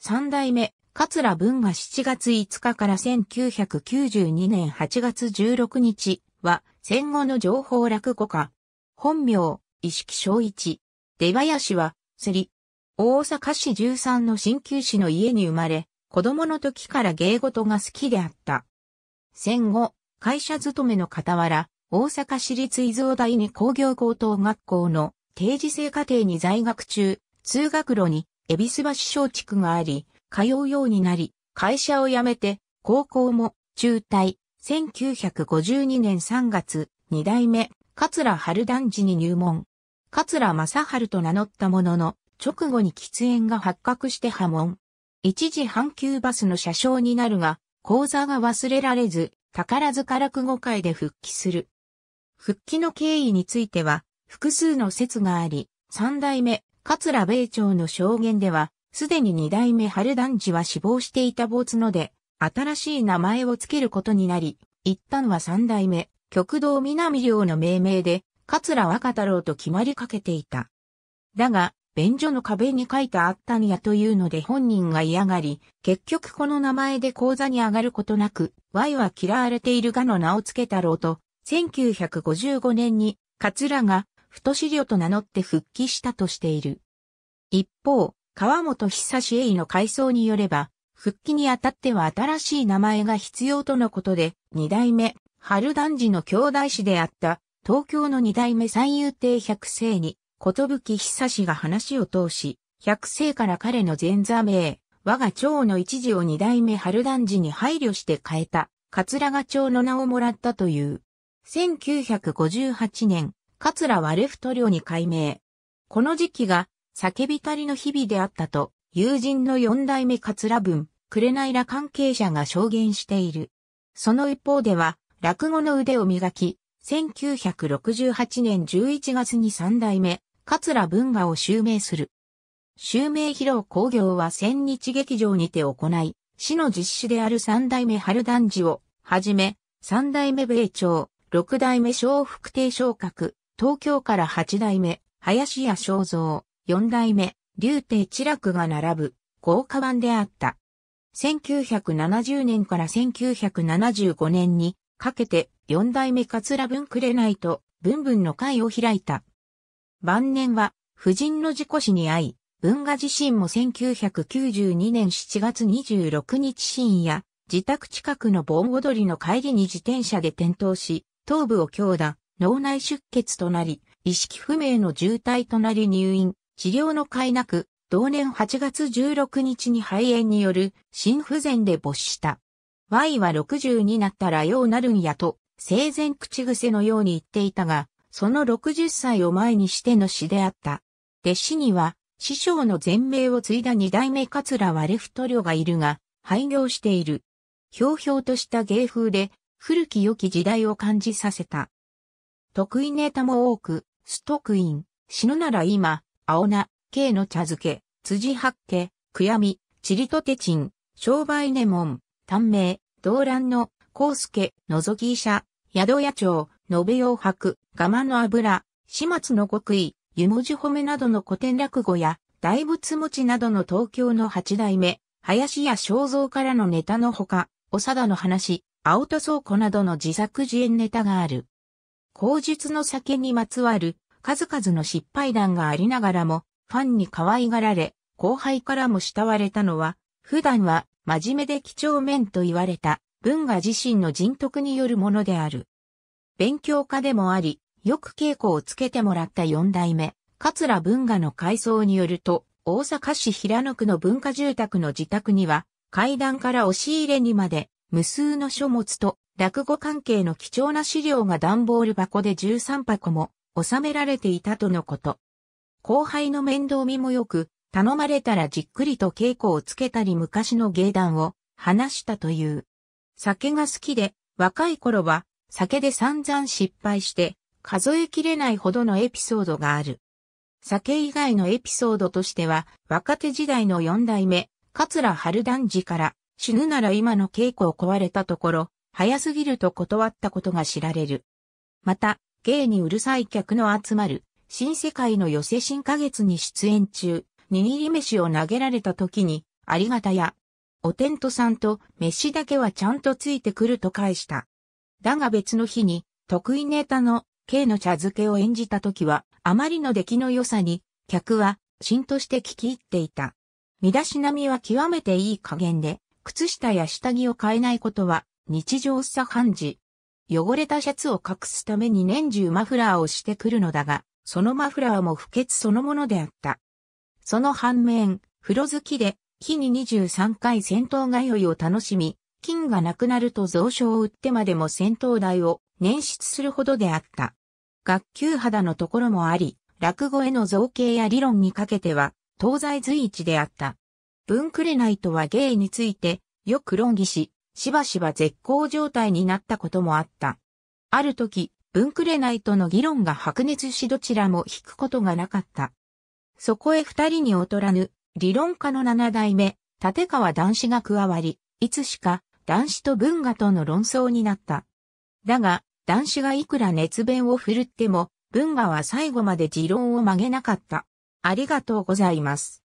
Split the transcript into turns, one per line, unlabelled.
三代目、桂文が7月5日から1992年8月16日は戦後の情報落語家。本名、意識正一。出林は、セリ。大阪市13の新旧市の家に生まれ、子供の時から芸事が好きであった。戦後、会社勤めの傍ら、大阪市立伊蔵大に工業高等学校の定時制課程に在学中、通学路に恵比寿橋小竹があり、通うようになり、会社を辞めて、高校も中退、1952年3月、二代目、桂春団地に入門。桂正春と名乗ったものの、直後に喫煙が発覚して破門。一時阪急バスの車掌になるが、講座が忘れられず、宝塚落語会で復帰する。復帰の経緯については、複数の説があり、三代目、桂米朝の証言では、すでに二代目春団地は死亡していた坊津ので、新しい名前を付けることになり、一旦は三代目、極道南領の命名で、桂若太郎と決まりかけていた。だが、便所の壁に書いたあったんやというので本人が嫌がり、結局この名前で講座に上がることなく、Y は嫌われているがの名を付けたろうと、1955年に、桂が太子領と名乗って復帰したとしている。一方、川本久志栄の回想によれば、復帰にあたっては新しい名前が必要とのことで、二代目、春団児の兄弟子であった、東京の二代目三遊亭百世に、ことぶき久志が話を通し、百世から彼の前座名、我が町の一時を二代目春団児に配慮して変えた、桂賀町の名をもらったという。1958年、桂はレフト領に改名。この時期が、叫びたりの日々であったと、友人の四代目桂文、クレナイラ関係者が証言している。その一方では、落語の腕を磨き、1968年11月に三代目、桂文画を襲名する。襲名披露興行は千日劇場にて行い、市の実施である三代目春団子を、はじめ、三代目米朝、六代目小福亭昇格、東京から八代目、林家正蔵、四代目、竜亭智楽が並ぶ豪華版であった。1970年から1975年にかけて四代目桂文くれないと文文の会を開いた。晩年は夫人の事故死に遭い、文画自身も1992年7月26日深夜、自宅近くの盆踊りの帰りに自転車で転倒し、頭部を強打、脳内出血となり、意識不明の重体となり入院、治療の甲斐なく、同年8月16日に肺炎による心不全で没した。Y は60になったらようなるんやと、生前口癖のように言っていたが、その60歳を前にしての死であった。弟子には、師匠の全名を継いだ二代目桂はレフト領がいるが、廃業している。ひょうひょうとした芸風で、古き良き時代を感じさせた。得意ネタも多く、ストクイン、死ぬなら今、青菜、系の茶漬け、辻八家、悔やみ、チリとテチン、商売ネモン、短命、動乱の、コウスケ、覗き医者、宿屋長、延べ洋白、釜の油、始末の極意、湯文字褒めなどの古典落語や、大仏餅などの東京の八代目、林や肖像からのネタのほか、おさだの話、青と倉庫などの自作自演ネタがある。口述の酒にまつわる数々の失敗談がありながらも、ファンに可愛がられ、後輩からも慕われたのは、普段は真面目で貴重面と言われた文が自身の人徳によるものである。勉強家でもあり、よく稽古をつけてもらった四代目、桂文雅の回想によると、大阪市平野区の文化住宅の自宅には、階段から押し入れにまで、無数の書物と落語関係の貴重な資料が段ボール箱で13箱も収められていたとのこと。後輩の面倒見もよく、頼まれたらじっくりと稽古をつけたり昔の芸談を話したという。酒が好きで、若い頃は酒で散々失敗して数えきれないほどのエピソードがある。酒以外のエピソードとしては、若手時代の四代目、桂春団次から、死ぬなら今の稽古を壊れたところ、早すぎると断ったことが知られる。また、芸にうるさい客の集まる、新世界の寄せ新花月に出演中、握り飯を投げられた時に、ありがたや、お天道さんと飯だけはちゃんとついてくると返した。だが別の日に、得意ネタの、K の茶漬けを演じた時は、あまりの出来の良さに、客は、しんとして聞き入っていた。身だしなみは極めていい加減で、靴下や下着を買えないことは、日常茶飯事。汚れたシャツを隠すために年中マフラーをしてくるのだが、そのマフラーも不潔そのものであった。その反面、風呂好きで、日に23回戦闘通いを楽しみ、金がなくなると蔵書を売ってまでも戦闘台を捻出するほどであった。学級肌のところもあり、落語への造形や理論にかけては、東西随一であった。文れないとは芸について、よく論議し、しばしば絶好状態になったこともあった。ある時、文クレナイとの議論が白熱しどちらも引くことがなかった。そこへ二人に劣らぬ、理論家の七代目、立川男子が加わり、いつしか男子と文画との論争になった。だが、男子がいくら熱弁を振るっても、文画は最後まで持論を曲げなかった。ありがとうございます。